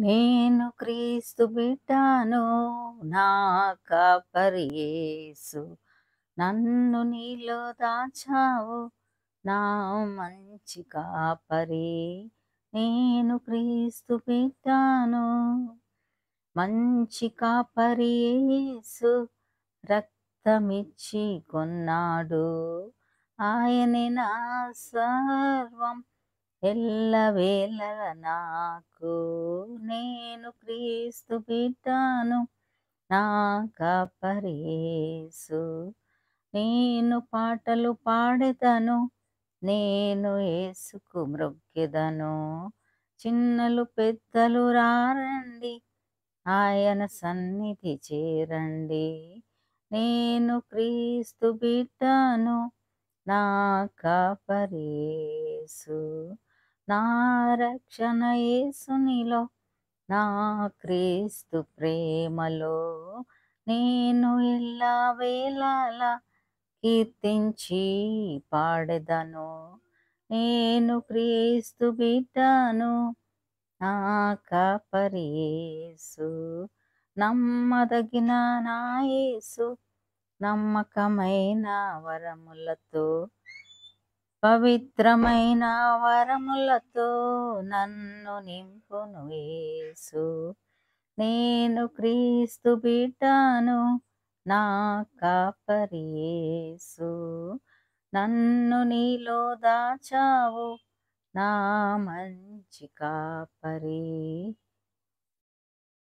నేను క్రీస్తు బిడ్డాను నా కాపరియేసు నన్ను నీలో దాచావు నా మంచి కాపరి నేను క్రీస్తు బిడ్డాను మంచి కాపరియేసు రక్తమిచ్చి కొన్నాడు ఆయనే నా సర్వం వేళ నాకు నేను క్రీస్తు బిడ్డాను నా కపరేసు నేను పాటలు పాడేదను నేను ఏసుకు మృగ్గెదను చిన్నలు పెద్దలు రారండి ఆయన సన్నిధి చేరండి నేను క్రీస్తు బిడ్డాను నా కపరేసు నా రక్షణ ఏసునిలో నా క్రీస్తు ప్రేమలో నేను ఎలా వేళ కీర్తించి పాడదను నేను క్రీస్తు బిడ్డను నా కపరేసు నమ్మదగిన నాయసు నమ్మకమైన వరములతో పవిత్రమైన వరములతో నన్ను నింపును వేసు నేను క్రీస్తు బిడ్డాను నా కాపరియేసు నన్ను నీలో దాచావు నా మంచి కాపరి